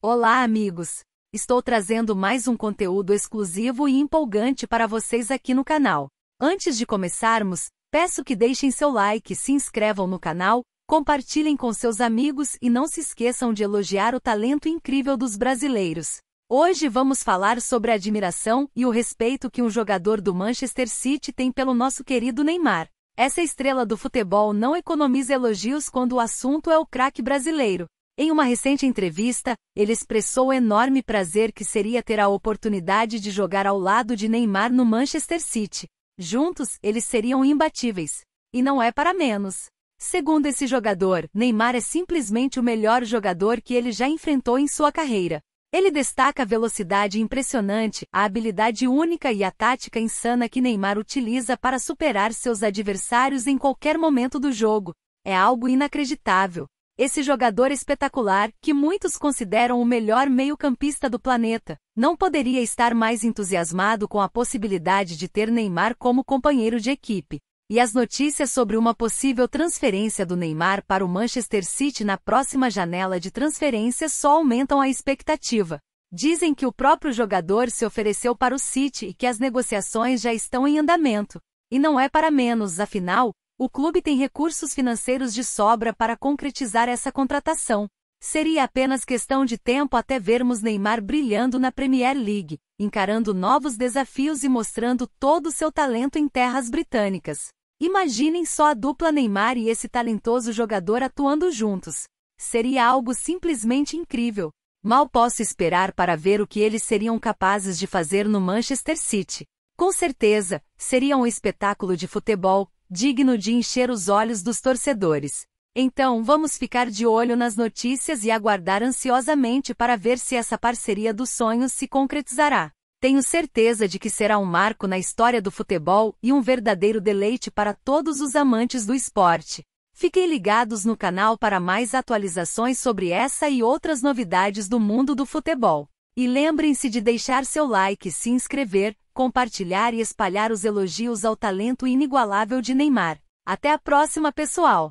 Olá, amigos! Estou trazendo mais um conteúdo exclusivo e empolgante para vocês aqui no canal. Antes de começarmos, peço que deixem seu like, se inscrevam no canal, compartilhem com seus amigos e não se esqueçam de elogiar o talento incrível dos brasileiros. Hoje vamos falar sobre a admiração e o respeito que um jogador do Manchester City tem pelo nosso querido Neymar. Essa estrela do futebol não economiza elogios quando o assunto é o craque brasileiro. Em uma recente entrevista, ele expressou o enorme prazer que seria ter a oportunidade de jogar ao lado de Neymar no Manchester City. Juntos, eles seriam imbatíveis. E não é para menos. Segundo esse jogador, Neymar é simplesmente o melhor jogador que ele já enfrentou em sua carreira. Ele destaca a velocidade impressionante, a habilidade única e a tática insana que Neymar utiliza para superar seus adversários em qualquer momento do jogo. É algo inacreditável. Esse jogador espetacular, que muitos consideram o melhor meio-campista do planeta, não poderia estar mais entusiasmado com a possibilidade de ter Neymar como companheiro de equipe. E as notícias sobre uma possível transferência do Neymar para o Manchester City na próxima janela de transferências só aumentam a expectativa. Dizem que o próprio jogador se ofereceu para o City e que as negociações já estão em andamento. E não é para menos, afinal, o clube tem recursos financeiros de sobra para concretizar essa contratação. Seria apenas questão de tempo até vermos Neymar brilhando na Premier League, encarando novos desafios e mostrando todo o seu talento em terras britânicas. Imaginem só a dupla Neymar e esse talentoso jogador atuando juntos. Seria algo simplesmente incrível. Mal posso esperar para ver o que eles seriam capazes de fazer no Manchester City. Com certeza, seria um espetáculo de futebol, digno de encher os olhos dos torcedores. Então vamos ficar de olho nas notícias e aguardar ansiosamente para ver se essa parceria dos sonhos se concretizará. Tenho certeza de que será um marco na história do futebol e um verdadeiro deleite para todos os amantes do esporte. Fiquem ligados no canal para mais atualizações sobre essa e outras novidades do mundo do futebol. E lembrem-se de deixar seu like, se inscrever, compartilhar e espalhar os elogios ao talento inigualável de Neymar. Até a próxima, pessoal!